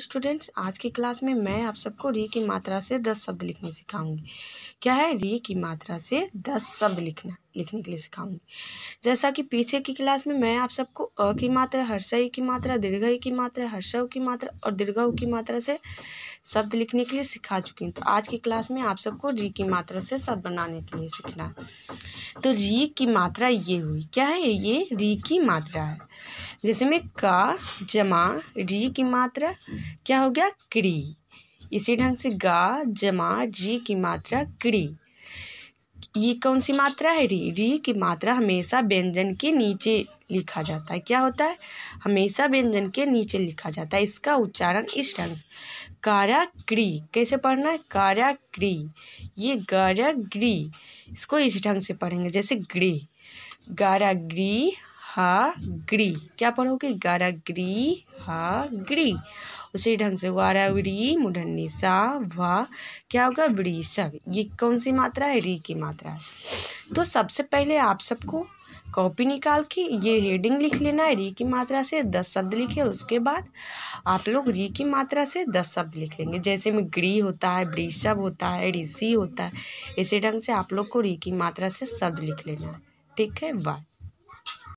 students आज की class में मैं आप सबको री की मात्रा से दस शब्द लिखने सिखाऊंगी क्या है री की मात्रा से दस शब्द लिखना लिखने के लिए सिखाऊंगी जैसा कि पीछे की क्लास में मैं आप सबको अ की मात्रा हर्षई की मात्रा दीर्घ की मात्रा हर्षव की मात्रा और दीर्घव की मात्रा से शब्द लिखने के लिए सिखा चुकी हूँ तो आज की क्लास में आप सबको री की मात्रा से शब्द बनाने के लिए सीखना है तो री की मात्रा ये हुई क्या है ये री की मात्रा है जैसे में का जमा री की मात्रा क्या हो गया क्री इसी ढंग से गा जमा री की मात्रा क्री ये कौन सी मात्रा है री री की मात्रा हमेशा व्यंजन के नीचे लिखा जाता है क्या होता है हमेशा व्यंजन के नीचे लिखा जाता है इसका उच्चारण इस ढंग से कारा क्री कैसे पढ़ना है काराक्री ये गाराग्री इसको इस ढंग से पढ़ेंगे जैसे गारा गाराग्री ग्री क्या पढ़ोगे गारागरी हागड़ी उसी ढंग से वी मुढ़नी सा वा क्या होगा वृषभ ये कौन सी मात्रा है री की मात्रा है तो सबसे पहले आप सबको कॉपी निकाल के ये हेडिंग लिख लेना है री की मात्रा से दस शब्द लिखे उसके बाद आप लोग री की मात्रा से दस शब्द लिख लेंगे जैसे में ग्री होता है वृषभ होता है ऋषि होता है इसी ढंग से आप लोग को री की मात्रा से शब्द लिख लेना है ठीक है बाय